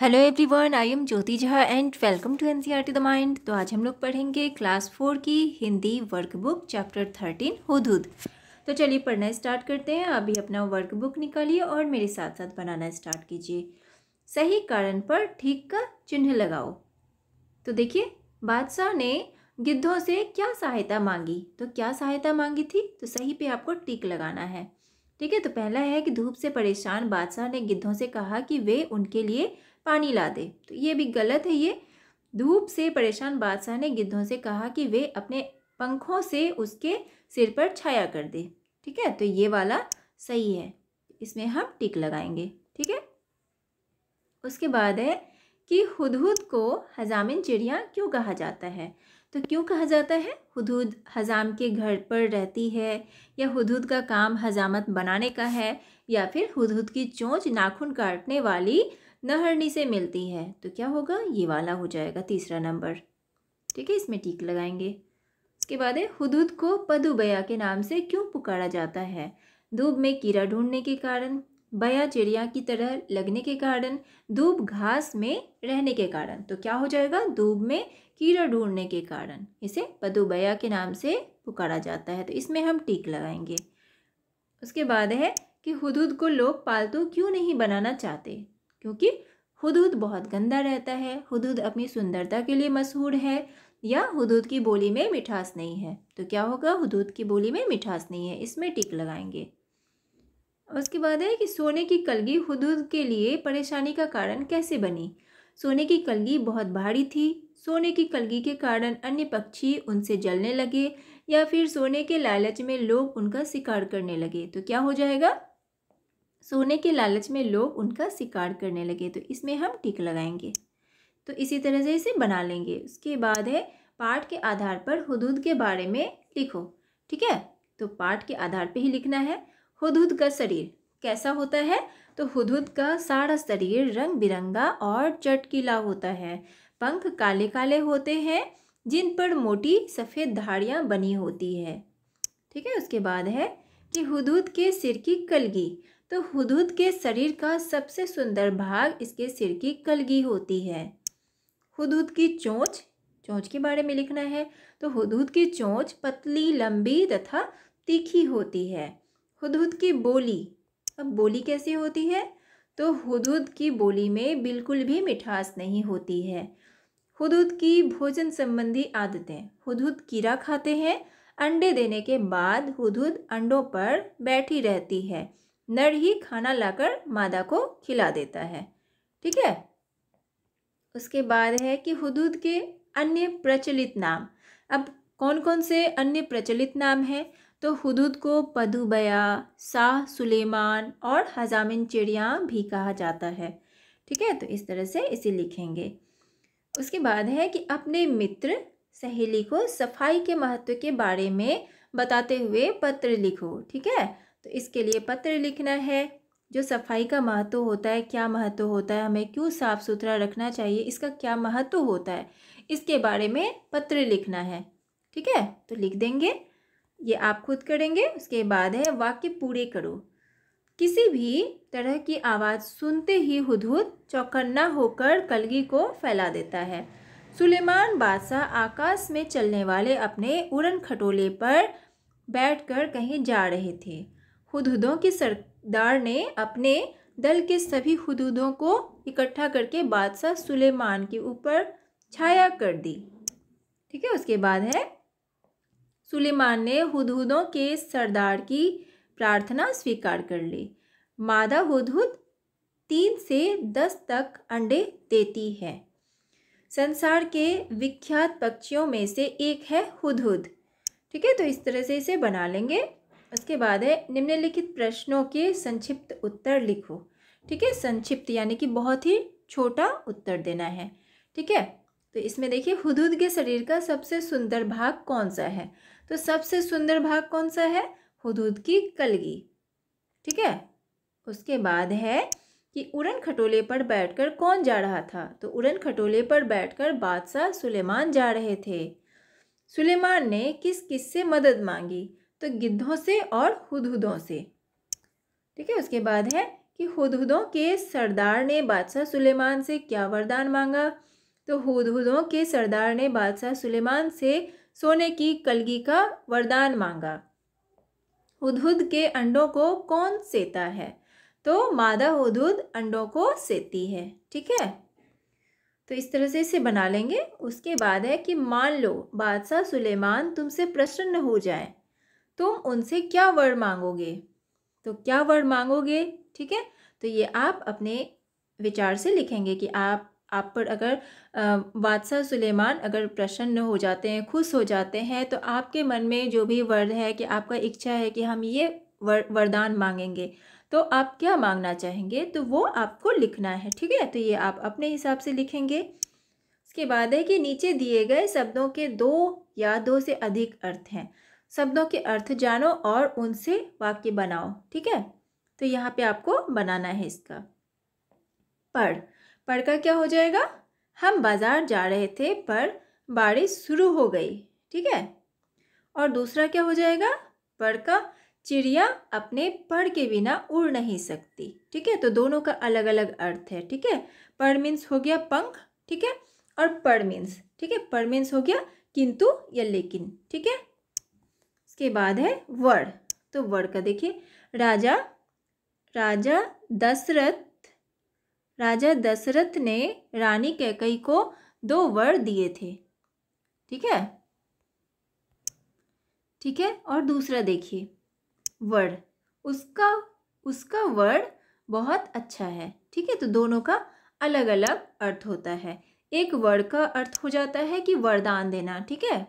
hello everyone I am Jyoti Jha and welcome to N C the mind तो आज हम लोग पढ़ेंगे क्लास फोर की हिंदी वर्कबुक चैप्टर थर्टीन हुदूद तो चलिए पढ़ना स्टार्ट करते हैं अभी अपना वर्कबुक निकालिए और मेरे साथ साथ बनाना स्टार्ट कीजिए सही कारण पर ठीक का चिन्ह लगाओ तो देखिए बादशाह ने गिद्धों से क्या सहायता मांगी तो क्या सहायता मांगी थी तो सही पे आपको टिक लगाना है ठीक है तो पहला है कि धूप से परेशान बादशाह ने गिद्धों से कहा कि वे उनके लिए पानी ला दे तो ये भी गलत है ये धूप से परेशान बादशाह ने गिद्धों से कहा कि वे अपने पंखों से उसके सिर पर छाया कर दे ठीक है तो ये वाला सही है इसमें हम टिक लगाएंगे ठीक है उसके बाद है कि हदहुद को हजामिन चिड़िया क्यों कहा जाता है तो क्यों कहा जाता है हदहुद हजाम के घर पर रहती है या हदहुद का काम हजामत बनाने का है या फिर हदहुद की चोंच नाखून काटने वाली नहरनी से मिलती है तो क्या होगा ये वाला हो जाएगा तीसरा नंबर ठीक है इसमें टीक लगाएंगे उसके बाद है हदूद को पदुबया के नाम से क्यों पुकारा जाता है धूप में कीड़ा ढूंढने के कारण बया चिड़िया की तरह लगने के कारण धूप घास में रहने के कारण तो क्या हो जाएगा धूप में कीड़ा ढूंढने के कारण इसे पदुबया के नाम से पुकारा जाता है तो इसमें हम टीक लगाएंगे उसके बाद है कि हदूद को लोग पालतू क्यों नहीं बनाना चाहते क्योंकि हदूद बहुत गंदा रहता है हदूद अपनी सुंदरता के लिए मशहूर है या हुदूद की बोली में मिठास नहीं है तो क्या होगा हुदूद की बोली में मिठास नहीं है इसमें टिक लगाएंगे उसके बाद है कि सोने की कलगी हुदूद के लिए परेशानी का कारण कैसे बनी सोने की कलगी बहुत भारी थी सोने की कलगी के कारण अन्य पक्षी उनसे जलने लगे या फिर सोने के लालच में लोग उनका शिकार करने लगे तो क्या हो जाएगा सोने के लालच में लोग उनका शिकार करने लगे तो इसमें हम टिक लगाएंगे तो इसी तरह से इसे बना लेंगे उसके बाद है पाठ के आधार पर हदूद के बारे में लिखो ठीक है तो पाठ के आधार पे ही लिखना है हदूद का शरीर कैसा होता है तो हदूद का सारा शरीर रंग बिरंगा और चटकीला होता है पंख काले काले होते हैं जिन पर मोटी सफ़ेद धारियाँ बनी होती है ठीक है उसके बाद है कि हदूद के सिर की कलगी तो हुदहुद के शरीर का सबसे सुंदर भाग इसके सिर की कलगी होती है हुदहुद की चोंच चोंच के बारे में लिखना है तो हुदहुद की चोंच पतली लंबी तथा तीखी होती है हुदहुद की बोली अब बोली कैसी होती है तो हुदहुद की बोली में बिल्कुल भी मिठास नहीं होती है हुदहुद की भोजन संबंधी आदतें हुदहुद कीड़ा खाते हैं अंडे देने के बाद हुदहुद अंडों पर बैठी रहती है नर ही खाना लाकर मादा को खिला देता है ठीक है उसके बाद है कि हुदूद के अन्य प्रचलित नाम अब कौन कौन से अन्य प्रचलित नाम हैं तो हुदूद को पदुबया शाह सुलेमान और हजामिन चिड़िया भी कहा जाता है ठीक है तो इस तरह से इसे लिखेंगे उसके बाद है कि अपने मित्र सहेली को सफाई के महत्व के बारे में बताते हुए पत्र लिखो ठीक है तो इसके लिए पत्र लिखना है जो सफाई का महत्व होता है क्या महत्व होता है हमें क्यों साफ़ सुथरा रखना चाहिए इसका क्या महत्व होता है इसके बारे में पत्र लिखना है ठीक है तो लिख देंगे ये आप खुद करेंगे उसके बाद है वाक्य पूरे करो किसी भी तरह की आवाज़ सुनते ही हुदहुद चौकन्ना होकर कलगी को फैला देता है सुलेमान बादशाह आकाश में चलने वाले अपने उड़न खटोले पर बैठकर कहीं जा रहे थे हदूदों के सरदार ने अपने दल के सभी हदूदों को इकट्ठा करके बादशाह सुलेमान के ऊपर छाया कर दी ठीक है उसके बाद है सुलेमान ने हदूदों के सरदार की प्रार्थना स्वीकार कर ली मादा हदूद तीन से दस तक अंडे देती है संसार के विख्यात पक्षियों में से एक है हुदहुद ठीक है तो इस तरह से इसे बना लेंगे उसके बाद है निम्नलिखित प्रश्नों के संक्षिप्त उत्तर लिखो ठीक है संक्षिप्त यानी कि बहुत ही छोटा उत्तर देना है ठीक है तो इसमें देखिए हुदूद के शरीर का सबसे सुंदर भाग कौन सा है तो सबसे सुंदर भाग कौन सा है हुदूद की कलगी ठीक है उसके बाद है कि उड़न खटोले पर बैठकर कौन जा रहा था तो उड़न खटोले पर बैठकर बादशाह सुलेमान जा रहे थे सुलेमान ने किस किस से मदद मांगी तो गिद्धों से और हुदहुदों से ठीक है उसके बाद है कि हुदहुदों के सरदार ने बादशाह सुलेमान से क्या वरदान मांगा तो हुदहुदों के सरदार ने बादशाह सुलेमान से सोने की कलगी का वरदान मांगा हुदहुद के अंडों को कौन सेता है तो मादा हुदहुद अंडों को सेती है ठीक है तो इस तरह से इसे बना लेंगे उसके बाद है कि मान लो बादशाह सुलेमान तुमसे प्रसन्न हो जाए तुम उनसे क्या वर्ड मांगोगे तो क्या वर्ड मांगोगे ठीक है तो ये आप अपने विचार से लिखेंगे कि आप आप पर अगर बादशाह सुलेमान अगर प्रसन्न हो जाते हैं खुश हो जाते हैं तो आपके मन में जो भी वर्ड है कि आपका इच्छा है कि हम ये वर वरदान मांगेंगे तो आप क्या मांगना चाहेंगे तो वो आपको लिखना है ठीक है तो ये आप अपने हिसाब से लिखेंगे इसके बाद है कि नीचे दिए गए शब्दों के दो या दो से अधिक अर्थ हैं शब्दों के अर्थ जानो और उनसे वाक्य बनाओ ठीक है तो यहाँ पे आपको बनाना है इसका पढ़ पढ़ का क्या हो जाएगा हम बाज़ार जा रहे थे पर बारिश शुरू हो गई ठीक है और दूसरा क्या हो जाएगा पढ़ का चिड़िया अपने पढ़ के बिना उड़ नहीं सकती ठीक है तो दोनों का अलग अलग अर्थ है ठीक है पढ़ मीन्स हो गया पंख ठीक है और पढ़ मीन्स ठीक है पढ़ मीन्स हो गया किंतु या लेकिन ठीक है इसके बाद है वर्ड तो वर्ड का देखिए राजा राजा दशरथ राजा दशरथ ने रानी कैकई को दो वर दिए थे ठीक है ठीक है और दूसरा देखिए वर उसका उसका वर बहुत अच्छा है ठीक है तो दोनों का अलग अलग अर्थ होता है एक वर का अर्थ हो जाता है कि वरदान देना ठीक है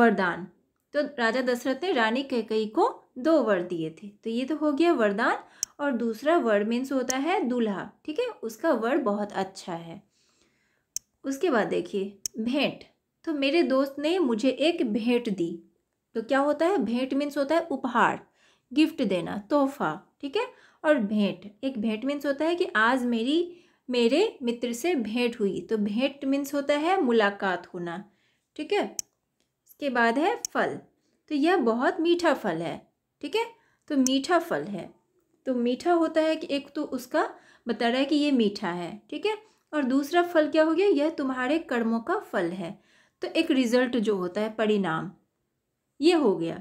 वरदान तो राजा दशरथ ने रानी कैकई को दो वर दिए थे तो ये तो हो गया वरदान और दूसरा वर मीन्स होता है दूल्हा ठीक है उसका वर बहुत अच्छा है उसके बाद देखिए भेंट तो मेरे दोस्त ने मुझे एक भेंट दी तो क्या होता है भेंट मीन्स होता है उपहार गिफ्ट देना तोहफा ठीक है और भेंट एक भेंट मीन्स होता है कि आज मेरी मेरे मित्र से भेंट हुई तो भेंट मीन्स होता है मुलाकात होना ठीक है इसके बाद है फल तो यह बहुत मीठा फल है ठीक है तो मीठा फल है तो मीठा होता है कि एक तो उसका बता रहा है कि ये मीठा है ठीक है और दूसरा फल क्या हो गया यह तुम्हारे कर्मों का फल है तो एक रिजल्ट जो होता है परिणाम ये हो गया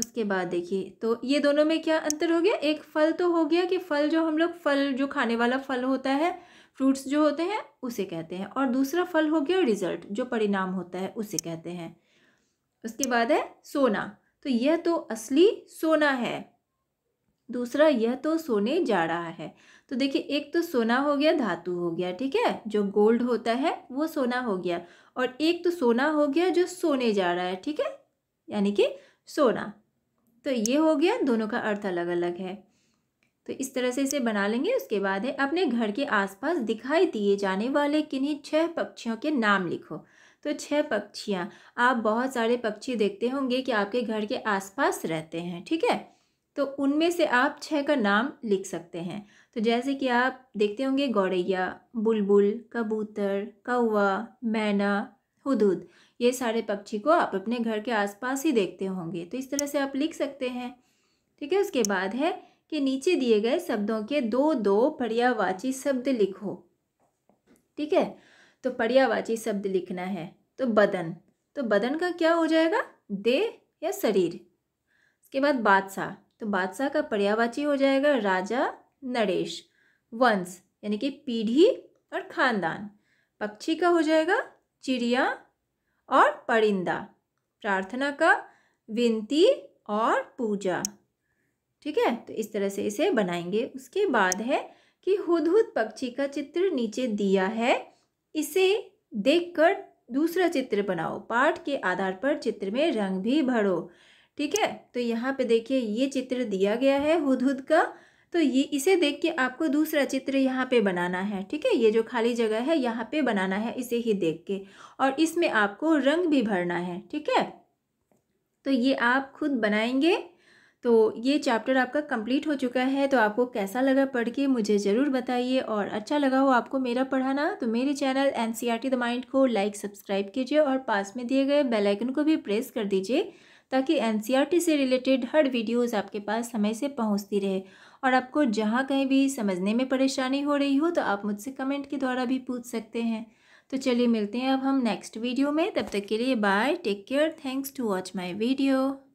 उसके बाद देखिए तो ये दोनों में क्या अंतर हो गया एक फल तो हो गया कि फल जो हम लोग फल जो खाने वाला फल होता है फ्रूट्स जो होते हैं उसे कहते हैं और दूसरा फल हो गया रिजल्ट जो परिणाम होता है उसे कहते हैं उसके बाद है सोना तो यह तो असली सोना है दूसरा यह तो सोने जा रहा है तो देखिए एक तो सोना हो गया धातु हो गया ठीक है जो गोल्ड होता है वो सोना हो गया और एक तो सोना हो गया जो सोने जा रहा है ठीक है यानी कि सोना तो ये हो गया दोनों का अर्थ अलग अलग है तो इस तरह से इसे बना लेंगे उसके बाद है अपने घर के आसपास दिखाई दिए जाने वाले किन्हीं छह पक्षियों के नाम लिखो तो छह पक्षियाँ आप बहुत सारे पक्षी देखते होंगे कि आपके घर के आसपास रहते हैं ठीक है तो उनमें से आप छः का नाम लिख सकते हैं तो जैसे कि आप देखते होंगे गौरैया बुलबुल कबूतर कौवा मैना हुदूद ये सारे पक्षी को आप अपने घर के आसपास ही देखते होंगे तो इस तरह से आप लिख सकते हैं ठीक है उसके बाद है कि नीचे दिए गए शब्दों के दो दो पर्यावाची शब्द लिखो ठीक है तो पर्यावाची शब्द लिखना है तो बदन तो बदन का क्या हो जाएगा देह या शरीर उसके बाद बादशाह तो बादशाह का पर्यावाची हो जाएगा राजा नरेश वंश यानी कि पीढ़ी और खानदान पक्षी का हो जाएगा चिड़िया और परिंदा प्रार्थना का विनती और पूजा ठीक है तो इस तरह से इसे बनाएंगे उसके बाद है कि हुदहुद पक्षी का चित्र नीचे दिया है इसे देखकर दूसरा चित्र बनाओ पाठ के आधार पर चित्र में रंग भी भरो ठीक है तो यहाँ पे देखिए ये चित्र दिया गया है हुदहुद का तो ये इसे देख के आपको दूसरा चित्र यहाँ पे बनाना है ठीक है ये जो खाली जगह है यहाँ पे बनाना है इसे ही देख के और इसमें आपको रंग भी भरना है ठीक है तो ये आप खुद बनाएंगे तो ये चैप्टर आपका कंप्लीट हो चुका है तो आपको कैसा लगा पढ़ के मुझे ज़रूर बताइए और अच्छा लगा हो आपको मेरा पढ़ाना तो मेरे channel N C R T the mind को लाइक सब्सक्राइब कीजिए और पास में दिए गए बेल आइकन को भी प्रेस कर दीजिए ताकि एन सी आर टी से रिलेटेड हर वीडियोस आपके पास समय से पहुंचती रहे और आपको जहाँ कहीं भी समझने में परेशानी हो रही हो तो आप मुझसे कमेंट के द्वारा भी पूछ सकते हैं तो चलिए मिलते हैं अब हम नेक्स्ट वीडियो में तब तक के लिए bye take care thanks to watch my video